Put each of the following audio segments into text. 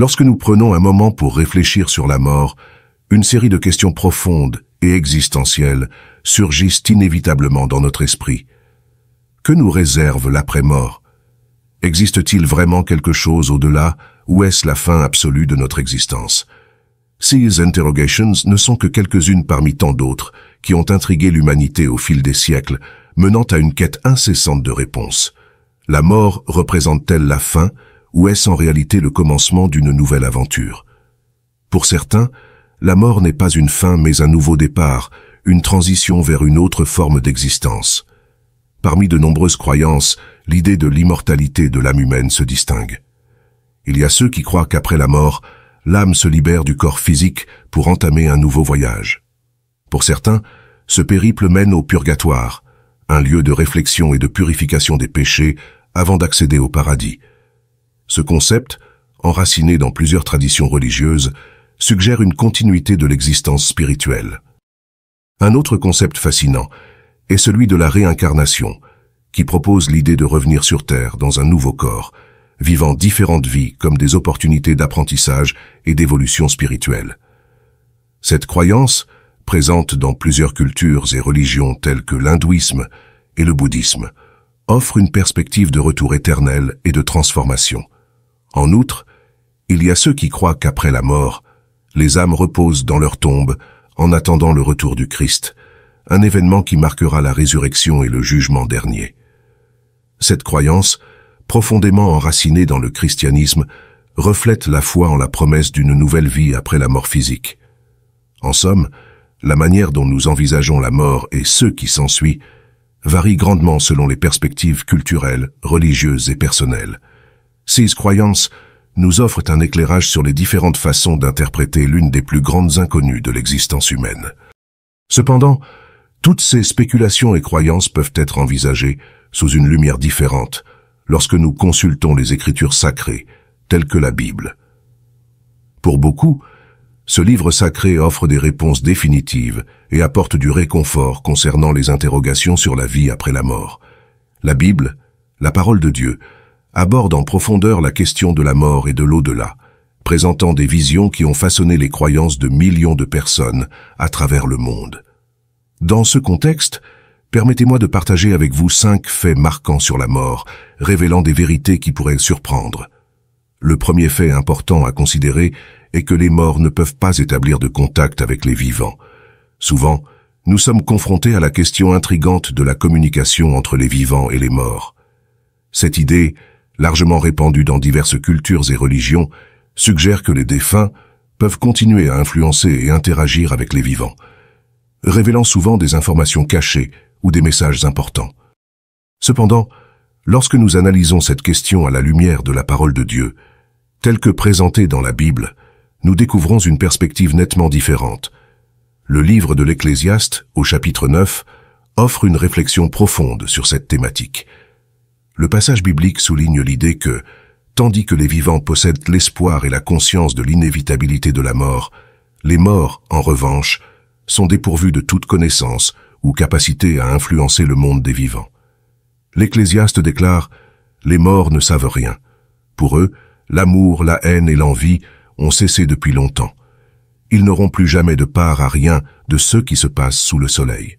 Lorsque nous prenons un moment pour réfléchir sur la mort, une série de questions profondes et existentielles surgissent inévitablement dans notre esprit. Que nous réserve l'après-mort Existe-t-il vraiment quelque chose au-delà ou est-ce la fin absolue de notre existence Ces interrogations ne sont que quelques-unes parmi tant d'autres qui ont intrigué l'humanité au fil des siècles, menant à une quête incessante de réponses. La mort représente-t-elle la fin ou est-ce en réalité le commencement d'une nouvelle aventure Pour certains, la mort n'est pas une fin mais un nouveau départ, une transition vers une autre forme d'existence. Parmi de nombreuses croyances, l'idée de l'immortalité de l'âme humaine se distingue. Il y a ceux qui croient qu'après la mort, l'âme se libère du corps physique pour entamer un nouveau voyage. Pour certains, ce périple mène au purgatoire, un lieu de réflexion et de purification des péchés avant d'accéder au paradis, ce concept, enraciné dans plusieurs traditions religieuses, suggère une continuité de l'existence spirituelle. Un autre concept fascinant est celui de la réincarnation, qui propose l'idée de revenir sur Terre dans un nouveau corps, vivant différentes vies comme des opportunités d'apprentissage et d'évolution spirituelle. Cette croyance, présente dans plusieurs cultures et religions telles que l'hindouisme et le bouddhisme, offre une perspective de retour éternel et de transformation. En outre, il y a ceux qui croient qu'après la mort, les âmes reposent dans leur tombe en attendant le retour du Christ, un événement qui marquera la résurrection et le jugement dernier. Cette croyance, profondément enracinée dans le christianisme, reflète la foi en la promesse d'une nouvelle vie après la mort physique. En somme, la manière dont nous envisageons la mort et ce qui s'ensuit varie grandement selon les perspectives culturelles, religieuses et personnelles. Ces croyances nous offrent un éclairage sur les différentes façons d'interpréter l'une des plus grandes inconnues de l'existence humaine. Cependant, toutes ces spéculations et croyances peuvent être envisagées sous une lumière différente lorsque nous consultons les écritures sacrées, telles que la Bible. Pour beaucoup, ce livre sacré offre des réponses définitives et apporte du réconfort concernant les interrogations sur la vie après la mort. La Bible, la parole de Dieu, aborde en profondeur la question de la mort et de l'au-delà, présentant des visions qui ont façonné les croyances de millions de personnes à travers le monde. Dans ce contexte, permettez-moi de partager avec vous cinq faits marquants sur la mort, révélant des vérités qui pourraient surprendre. Le premier fait important à considérer est que les morts ne peuvent pas établir de contact avec les vivants. Souvent, nous sommes confrontés à la question intrigante de la communication entre les vivants et les morts. Cette idée largement répandue dans diverses cultures et religions, suggère que les défunts peuvent continuer à influencer et interagir avec les vivants, révélant souvent des informations cachées ou des messages importants. Cependant, lorsque nous analysons cette question à la lumière de la parole de Dieu, telle que présentée dans la Bible, nous découvrons une perspective nettement différente. Le livre de l'Ecclésiaste, au chapitre 9, offre une réflexion profonde sur cette thématique le passage biblique souligne l'idée que, tandis que les vivants possèdent l'espoir et la conscience de l'inévitabilité de la mort, les morts, en revanche, sont dépourvus de toute connaissance ou capacité à influencer le monde des vivants. L'Ecclésiaste déclare « Les morts ne savent rien. Pour eux, l'amour, la haine et l'envie ont cessé depuis longtemps. Ils n'auront plus jamais de part à rien de ce qui se passe sous le soleil. »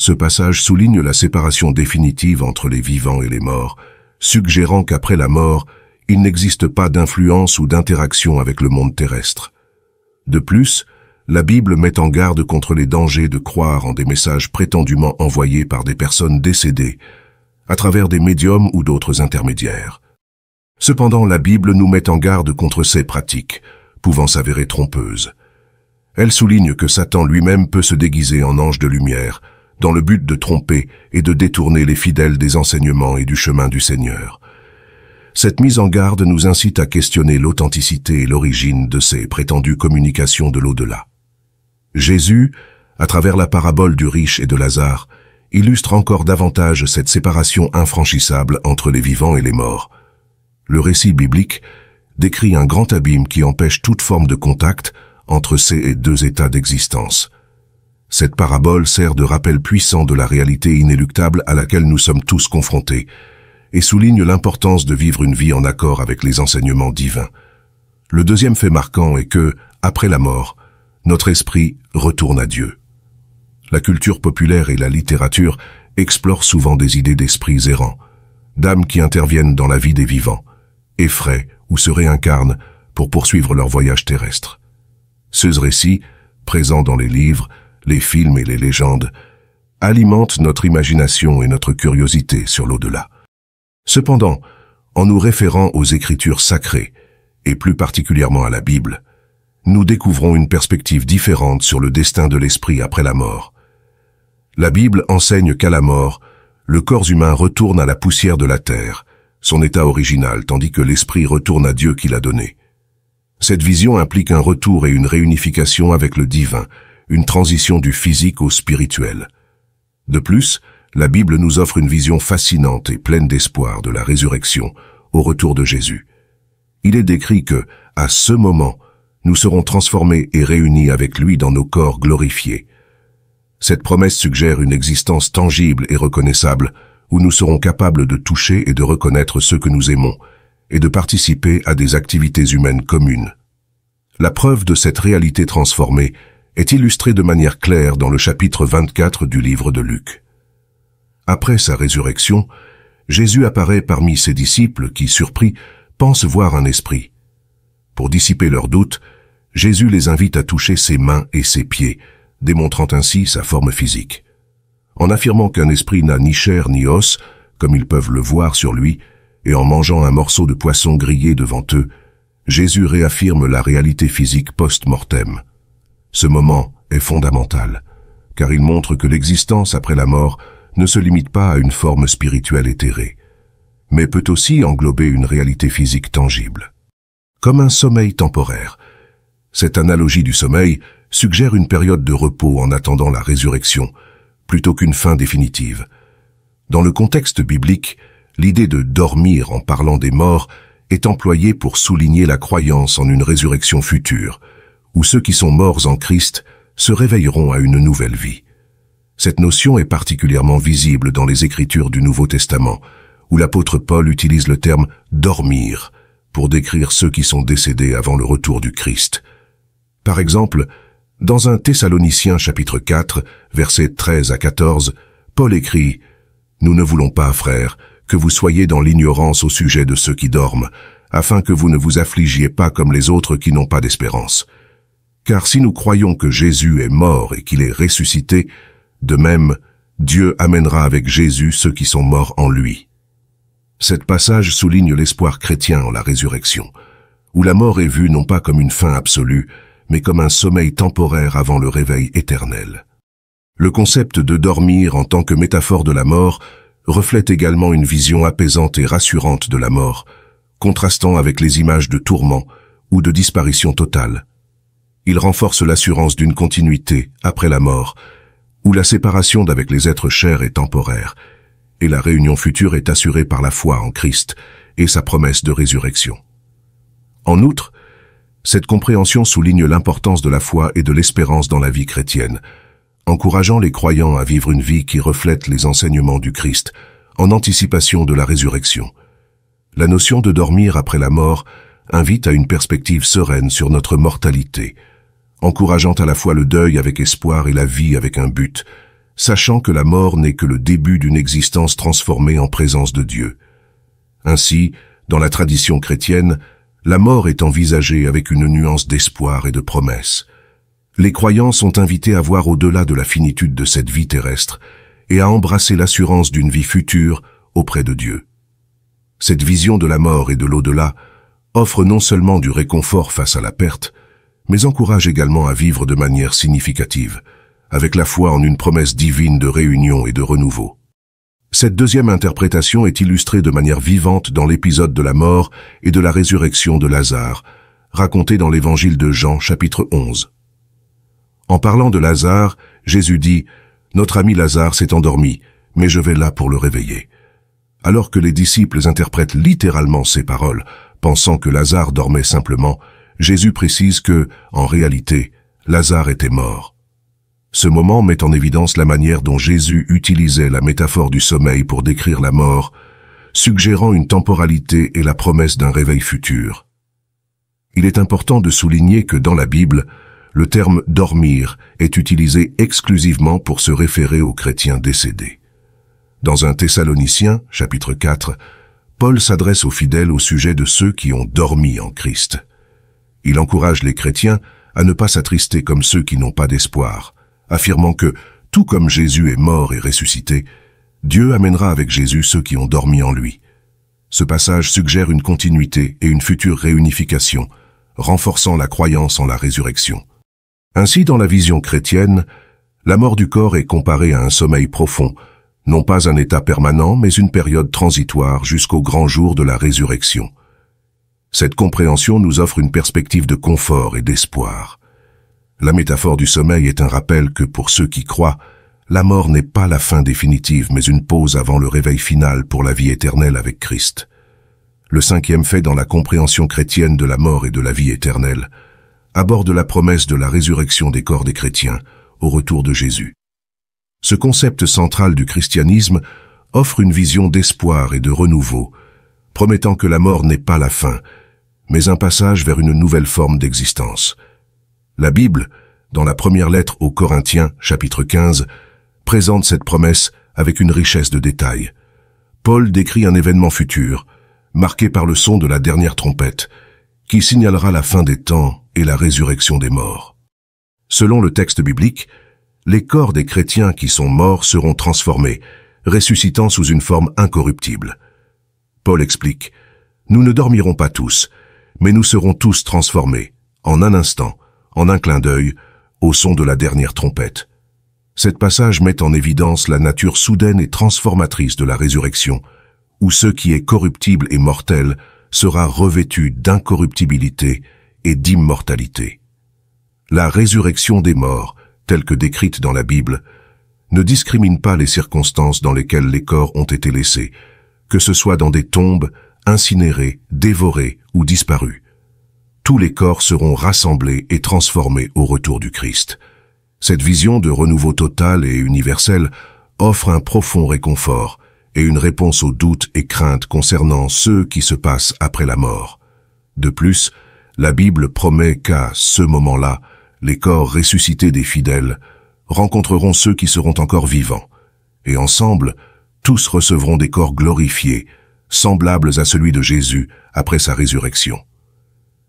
Ce passage souligne la séparation définitive entre les vivants et les morts, suggérant qu'après la mort, il n'existe pas d'influence ou d'interaction avec le monde terrestre. De plus, la Bible met en garde contre les dangers de croire en des messages prétendument envoyés par des personnes décédées, à travers des médiums ou d'autres intermédiaires. Cependant, la Bible nous met en garde contre ces pratiques, pouvant s'avérer trompeuses. Elle souligne que Satan lui-même peut se déguiser en ange de lumière, dans le but de tromper et de détourner les fidèles des enseignements et du chemin du Seigneur. Cette mise en garde nous incite à questionner l'authenticité et l'origine de ces prétendues communications de l'au-delà. Jésus, à travers la parabole du riche et de Lazare, illustre encore davantage cette séparation infranchissable entre les vivants et les morts. Le récit biblique décrit un grand abîme qui empêche toute forme de contact entre ces deux états d'existence. Cette parabole sert de rappel puissant de la réalité inéluctable à laquelle nous sommes tous confrontés et souligne l'importance de vivre une vie en accord avec les enseignements divins. Le deuxième fait marquant est que, après la mort, notre esprit retourne à Dieu. La culture populaire et la littérature explorent souvent des idées d'esprits errants, d'âmes qui interviennent dans la vie des vivants, effraient ou se réincarnent pour poursuivre leur voyage terrestre. Ce récit, présent dans les livres, les films et les légendes, alimentent notre imagination et notre curiosité sur l'au-delà. Cependant, en nous référant aux écritures sacrées, et plus particulièrement à la Bible, nous découvrons une perspective différente sur le destin de l'esprit après la mort. La Bible enseigne qu'à la mort, le corps humain retourne à la poussière de la terre, son état original, tandis que l'esprit retourne à Dieu qui l'a donné. Cette vision implique un retour et une réunification avec le divin, une transition du physique au spirituel. De plus, la Bible nous offre une vision fascinante et pleine d'espoir de la résurrection au retour de Jésus. Il est décrit que, à ce moment, nous serons transformés et réunis avec lui dans nos corps glorifiés. Cette promesse suggère une existence tangible et reconnaissable, où nous serons capables de toucher et de reconnaître ceux que nous aimons, et de participer à des activités humaines communes. La preuve de cette réalité transformée est illustré de manière claire dans le chapitre 24 du livre de Luc. Après sa résurrection, Jésus apparaît parmi ses disciples qui, surpris, pensent voir un esprit. Pour dissiper leurs doutes, Jésus les invite à toucher ses mains et ses pieds, démontrant ainsi sa forme physique. En affirmant qu'un esprit n'a ni chair ni os, comme ils peuvent le voir sur lui, et en mangeant un morceau de poisson grillé devant eux, Jésus réaffirme la réalité physique post-mortem. Ce moment est fondamental, car il montre que l'existence après la mort ne se limite pas à une forme spirituelle éthérée, mais peut aussi englober une réalité physique tangible. Comme un sommeil temporaire, cette analogie du sommeil suggère une période de repos en attendant la résurrection, plutôt qu'une fin définitive. Dans le contexte biblique, l'idée de dormir en parlant des morts est employée pour souligner la croyance en une résurrection future, où ceux qui sont morts en Christ se réveilleront à une nouvelle vie. Cette notion est particulièrement visible dans les Écritures du Nouveau Testament, où l'apôtre Paul utilise le terme « dormir » pour décrire ceux qui sont décédés avant le retour du Christ. Par exemple, dans un Thessalonicien chapitre 4, versets 13 à 14, Paul écrit « Nous ne voulons pas, frères, que vous soyez dans l'ignorance au sujet de ceux qui dorment, afin que vous ne vous affligiez pas comme les autres qui n'ont pas d'espérance. » Car si nous croyons que Jésus est mort et qu'il est ressuscité, de même, Dieu amènera avec Jésus ceux qui sont morts en lui. Cet passage souligne l'espoir chrétien en la résurrection, où la mort est vue non pas comme une fin absolue, mais comme un sommeil temporaire avant le réveil éternel. Le concept de dormir en tant que métaphore de la mort reflète également une vision apaisante et rassurante de la mort, contrastant avec les images de tourment ou de disparition totale il renforce l'assurance d'une continuité après la mort, où la séparation d'avec les êtres chers est temporaire, et la réunion future est assurée par la foi en Christ et sa promesse de résurrection. En outre, cette compréhension souligne l'importance de la foi et de l'espérance dans la vie chrétienne, encourageant les croyants à vivre une vie qui reflète les enseignements du Christ, en anticipation de la résurrection. La notion de dormir après la mort invite à une perspective sereine sur notre mortalité, encourageant à la fois le deuil avec espoir et la vie avec un but, sachant que la mort n'est que le début d'une existence transformée en présence de Dieu. Ainsi, dans la tradition chrétienne, la mort est envisagée avec une nuance d'espoir et de promesse. Les croyants sont invités à voir au-delà de la finitude de cette vie terrestre et à embrasser l'assurance d'une vie future auprès de Dieu. Cette vision de la mort et de l'au-delà offre non seulement du réconfort face à la perte, mais encourage également à vivre de manière significative, avec la foi en une promesse divine de réunion et de renouveau. Cette deuxième interprétation est illustrée de manière vivante dans l'épisode de la mort et de la résurrection de Lazare, raconté dans l'évangile de Jean chapitre 11. En parlant de Lazare, Jésus dit « Notre ami Lazare s'est endormi, mais je vais là pour le réveiller. » Alors que les disciples interprètent littéralement ces paroles, pensant que Lazare dormait simplement, Jésus précise que, en réalité, Lazare était mort. Ce moment met en évidence la manière dont Jésus utilisait la métaphore du sommeil pour décrire la mort, suggérant une temporalité et la promesse d'un réveil futur. Il est important de souligner que dans la Bible, le terme « dormir » est utilisé exclusivement pour se référer aux chrétiens décédés. Dans un Thessalonicien, chapitre 4, Paul s'adresse aux fidèles au sujet de ceux qui ont dormi en Christ. Il encourage les chrétiens à ne pas s'attrister comme ceux qui n'ont pas d'espoir, affirmant que, tout comme Jésus est mort et ressuscité, Dieu amènera avec Jésus ceux qui ont dormi en lui. Ce passage suggère une continuité et une future réunification, renforçant la croyance en la résurrection. Ainsi, dans la vision chrétienne, la mort du corps est comparée à un sommeil profond, non pas un état permanent, mais une période transitoire jusqu'au grand jour de la résurrection. Cette compréhension nous offre une perspective de confort et d'espoir. La métaphore du sommeil est un rappel que pour ceux qui croient, la mort n'est pas la fin définitive, mais une pause avant le réveil final pour la vie éternelle avec Christ. Le cinquième fait dans la compréhension chrétienne de la mort et de la vie éternelle aborde la promesse de la résurrection des corps des chrétiens au retour de Jésus. Ce concept central du christianisme offre une vision d'espoir et de renouveau promettant que la mort n'est pas la fin, mais un passage vers une nouvelle forme d'existence. La Bible, dans la première lettre aux Corinthiens, chapitre 15, présente cette promesse avec une richesse de détails. Paul décrit un événement futur, marqué par le son de la dernière trompette, qui signalera la fin des temps et la résurrection des morts. Selon le texte biblique, les corps des chrétiens qui sont morts seront transformés, ressuscitant sous une forme incorruptible. Paul explique, Nous ne dormirons pas tous, mais nous serons tous transformés, en un instant, en un clin d'œil, au son de la dernière trompette. Cet passage met en évidence la nature soudaine et transformatrice de la résurrection, où ce qui est corruptible et mortel sera revêtu d'incorruptibilité et d'immortalité. La résurrection des morts, telle que décrite dans la Bible, ne discrimine pas les circonstances dans lesquelles les corps ont été laissés, que ce soit dans des tombes, incinérées, dévorées ou disparues. Tous les corps seront rassemblés et transformés au retour du Christ. Cette vision de renouveau total et universel offre un profond réconfort et une réponse aux doutes et craintes concernant ceux qui se passent après la mort. De plus, la Bible promet qu'à ce moment-là, les corps ressuscités des fidèles rencontreront ceux qui seront encore vivants, et ensemble, tous recevront des corps glorifiés, semblables à celui de Jésus après sa résurrection.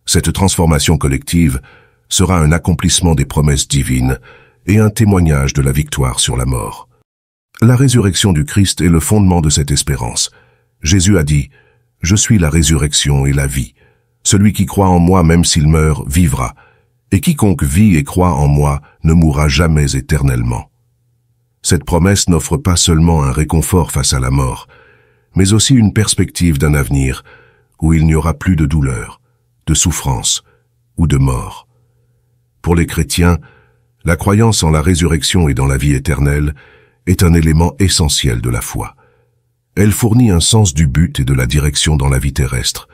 Cette transformation collective sera un accomplissement des promesses divines et un témoignage de la victoire sur la mort. La résurrection du Christ est le fondement de cette espérance. Jésus a dit, « Je suis la résurrection et la vie. Celui qui croit en moi, même s'il meurt, vivra. Et quiconque vit et croit en moi ne mourra jamais éternellement. » cette promesse n'offre pas seulement un réconfort face à la mort, mais aussi une perspective d'un avenir où il n'y aura plus de douleur, de souffrance ou de mort. Pour les chrétiens, la croyance en la résurrection et dans la vie éternelle est un élément essentiel de la foi. Elle fournit un sens du but et de la direction dans la vie terrestre,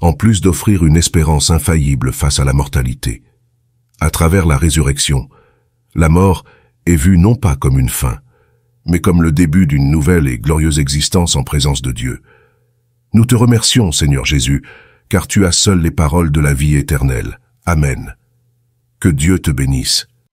en plus d'offrir une espérance infaillible face à la mortalité. À travers la résurrection, la mort est vue non pas comme une fin, mais comme le début d'une nouvelle et glorieuse existence en présence de Dieu. Nous te remercions, Seigneur Jésus, car tu as seul les paroles de la vie éternelle. Amen. Que Dieu te bénisse.